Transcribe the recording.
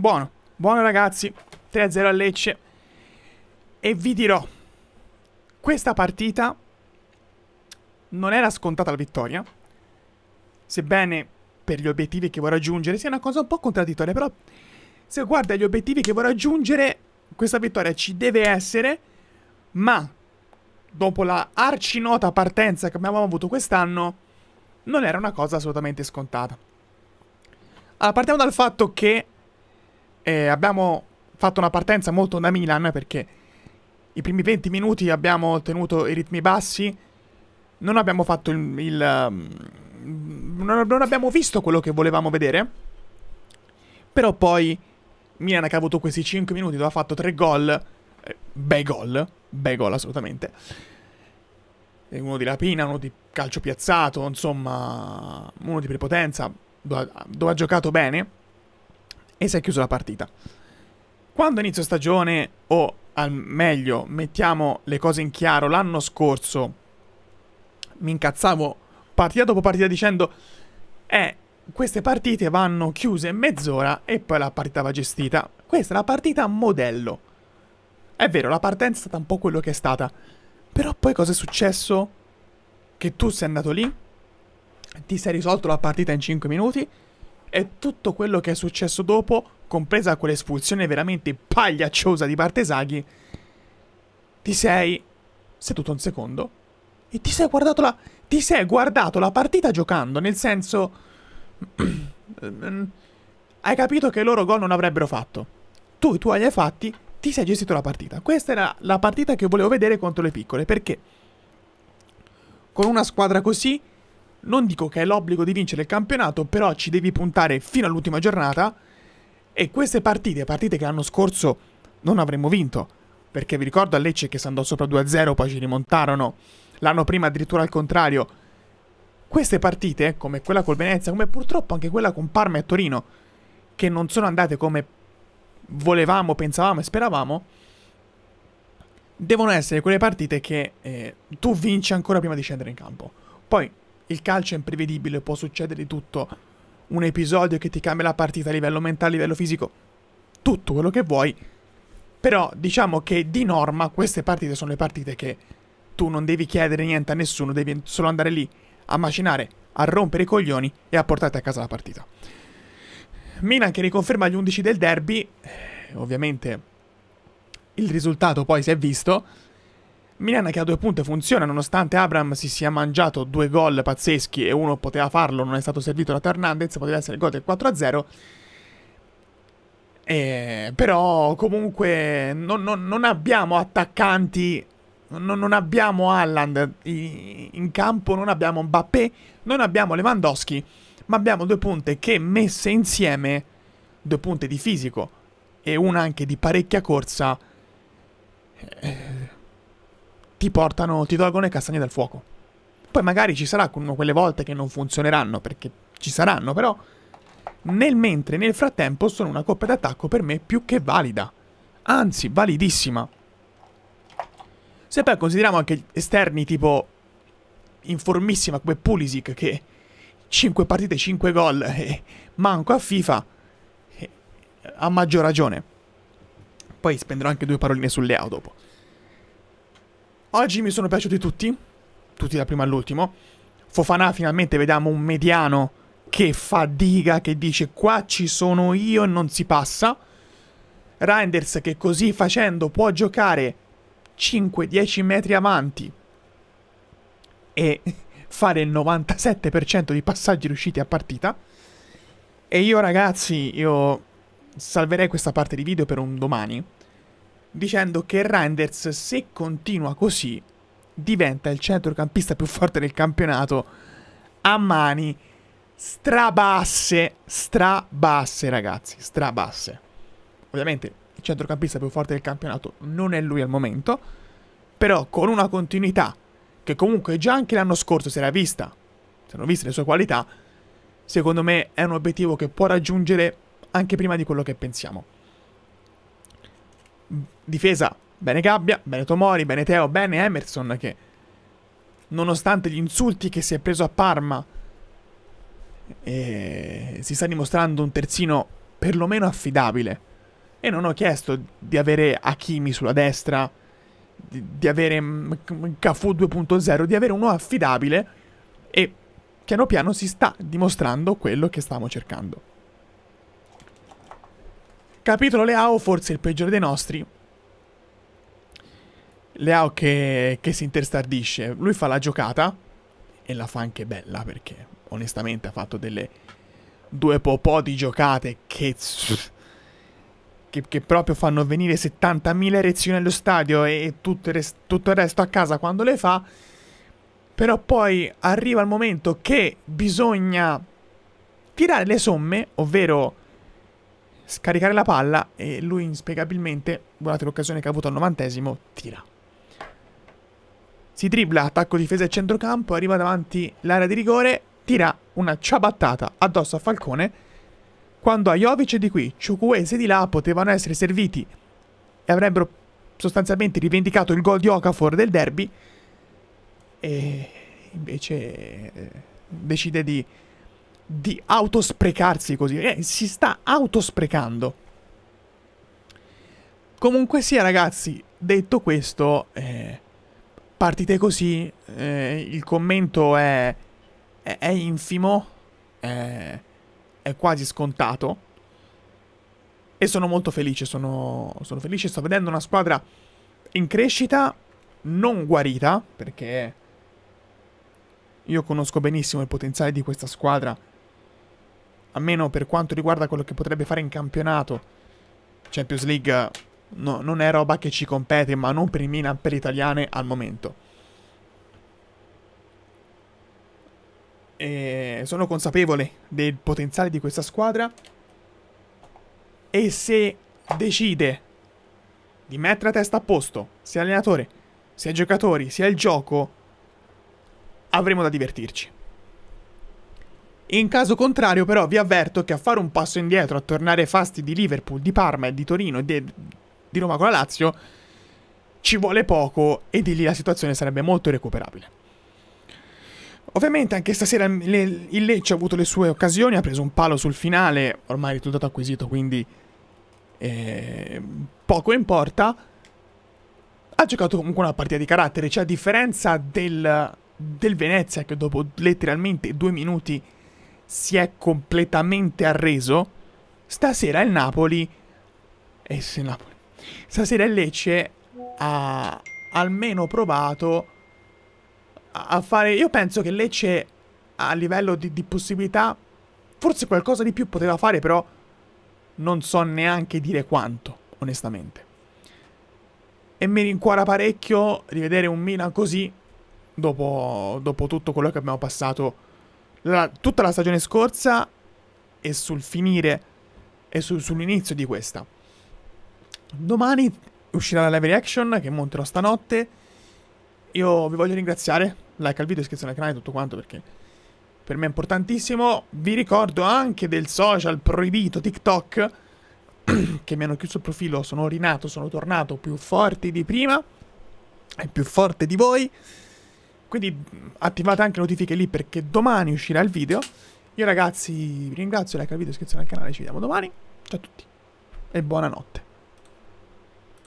Buono, buono ragazzi. 3-0 a Lecce. E vi dirò, questa partita non era scontata la vittoria, sebbene per gli obiettivi che vuoi raggiungere sia una cosa un po' contraddittoria, però se guarda gli obiettivi che vuoi raggiungere, questa vittoria ci deve essere, ma dopo la arcinota partenza che abbiamo avuto quest'anno, non era una cosa assolutamente scontata. Allora, partiamo dal fatto che eh, abbiamo fatto una partenza molto da Milan perché i primi 20 minuti abbiamo tenuto i ritmi bassi, non abbiamo fatto il... il mm, non abbiamo visto quello che volevamo vedere, però poi Milan che ha avuto questi 5 minuti dove ha fatto 3 gol, eh, bei gol, bei gol assolutamente, uno di rapina, uno di calcio piazzato, insomma, uno di prepotenza, dove dove ha giocato bene e si è chiusa la partita. Quando inizio stagione, o al meglio, mettiamo le cose in chiaro, l'anno scorso mi incazzavo partita dopo partita dicendo eh, queste partite vanno chiuse mezz'ora e poi la partita va gestita. Questa è la partita a modello. È vero, la partenza è stata un po' quello che è stata. Però poi cosa è successo? Che tu sei andato lì, ti sei risolto la partita in 5 minuti e tutto quello che è successo dopo, compresa quell'espulsione veramente pagliacciosa di Bartesaghi, ti sei seduto un secondo e ti sei guardato la, ti sei guardato la partita giocando, nel senso... hai capito che loro gol non avrebbero fatto. Tu i tuoi hai fatti, ti sei gestito la partita. Questa era la partita che volevo vedere contro le piccole, perché con una squadra così non dico che è l'obbligo di vincere il campionato, però ci devi puntare fino all'ultima giornata. E queste partite, partite che l'anno scorso non avremmo vinto, perché vi ricordo a Lecce che si andò sopra 2-0, poi ci rimontarono, l'anno prima addirittura al contrario. Queste partite, come quella col Venezia, come purtroppo anche quella con Parma e Torino, che non sono andate come volevamo, pensavamo e speravamo, devono essere quelle partite che eh, tu vinci ancora prima di scendere in campo. Poi il calcio è imprevedibile, può succedere di tutto. Un episodio che ti cambia la partita a livello mentale, a livello fisico, tutto quello che vuoi. Però diciamo che di norma queste partite sono le partite che tu non devi chiedere niente a nessuno, devi solo andare lì a macinare, a rompere i coglioni e a portarti a casa la partita. Milan che riconferma gli 11 del derby, ovviamente il risultato poi si è visto. Milan che a due punte funziona nonostante Abram si sia mangiato due gol pazzeschi e uno poteva farlo, non è stato servito da Fernandez, poteva essere il gol del 4-0. Eh, però comunque non, non, non abbiamo attaccanti, non, non abbiamo Alland in, in campo, non abbiamo Mbappé, non abbiamo Lewandowski, ma abbiamo due punte che messe insieme, due punte di fisico e una anche di parecchia corsa, eh, ti portano, ti tolgono le castagne dal fuoco. Poi magari ci saranno quelle volte che non funzioneranno, perché ci saranno, però nel mentre, nel frattempo, sono una coppia d'attacco per me più che valida. Anzi, validissima. Se poi consideriamo anche esterni tipo informissima come Pulisic che 5 partite, 5 gol e manco a FIFA, a maggior ragione. Poi spenderò anche due paroline sul Leo dopo. Oggi mi sono piaciuti tutti, tutti da prima all'ultimo. Fofana finalmente vediamo un mediano che fadiga, che dice qua ci sono io e non si passa. Reinders che così facendo può giocare 5-10 metri avanti e fare il 97% di passaggi riusciti a partita. E io ragazzi, io salverei questa parte di video per un domani dicendo che Reinders, se continua così, diventa il centrocampista più forte del campionato a mani strabasse, strabasse ragazzi, strabasse. Ovviamente il centrocampista più forte del campionato non è lui al momento, però con una continuità che comunque già anche l'anno scorso si era vista, si erano viste le sue qualità, secondo me è un obiettivo che può raggiungere anche prima di quello che pensiamo difesa, bene Gabbia, bene Tomori, bene Teo, bene Emerson che nonostante gli insulti che si è preso a Parma si sta dimostrando un terzino perlomeno affidabile. E non ho chiesto di avere Hakimi sulla destra, di, di avere mm, mm, Cafu 2.0, di avere uno affidabile e piano piano si sta dimostrando quello che stavamo cercando. Capitolo Leao, forse il peggiore dei nostri. Leao che, che si interstardisce. Lui fa la giocata e la fa anche bella perché onestamente ha fatto delle due popò di giocate che... Che, che, proprio fanno venire 70.000 erezioni allo stadio e, tutto, il tutto, il resto a casa quando le fa. Però poi arriva il momento che bisogna tirare le somme, ovvero scaricare la palla e lui inspiegabilmente, guardate l'occasione che ha avuto al novantesimo, tira. Si dribbla, attacco, difesa e centrocampo, arriva davanti l'area di rigore, tira una ciabattata addosso a Falcone, quando a Jovic di qui, Ciucuese di là potevano essere serviti e avrebbero sostanzialmente rivendicato il gol di Okafor del derby, e invece eh, decide di di autosprecarsi così. Eh, si sta autosprecando. Comunque sia, ragazzi, detto questo, eh, partite così. Eh, il commento è, è, è infimo, è, è, quasi scontato. E sono molto felice, sono, sono felice. Sto vedendo una squadra in crescita, non guarita, perché io conosco benissimo il potenziale di questa squadra almeno per quanto riguarda quello che potrebbe fare in campionato, Champions League no, non è roba che ci compete, ma non per il Milan, per italiane al momento. E sono consapevole del potenziale di questa squadra e se decide di mettere la testa a posto, sia allenatore, sia giocatori, sia il gioco, avremo da divertirci. In caso contrario però vi avverto che a fare un passo indietro, a tornare fasti di Liverpool, di Parma e di Torino e di Roma con la Lazio, ci vuole poco e di lì la situazione sarebbe molto recuperabile. Ovviamente anche stasera il Lecce ha avuto le sue occasioni, ha preso un palo sul finale, ormai risultato acquisito quindi eh, poco importa. Ha giocato comunque una partita di carattere, cioè a differenza del, del Venezia che dopo letteralmente due minuti si è completamente arreso, stasera il Napoli... Eh, sì, Napoli. Stasera il Lecce ha almeno provato a fare... Io penso che Lecce a livello di, di possibilità forse qualcosa di più poteva fare, però non so neanche dire quanto, onestamente. E mi rincuora parecchio rivedere un Milan così dopo, dopo tutto quello che abbiamo passato allora, tutta la stagione scorsa e sul finire e su, sull'inizio di questa. Domani uscirà la live reaction che monterò stanotte. Io vi voglio ringraziare, like al video, iscrizione al canale e tutto quanto perché per me è importantissimo. Vi ricordo anche del social proibito TikTok che mi hanno chiuso il profilo, sono rinato, sono tornato più forte di prima e più forte di voi. Quindi attivate anche le notifiche lì perché domani uscirà il video. Io ragazzi vi ringrazio, like al video, iscrizione al canale, ci vediamo domani. Ciao a tutti e buonanotte.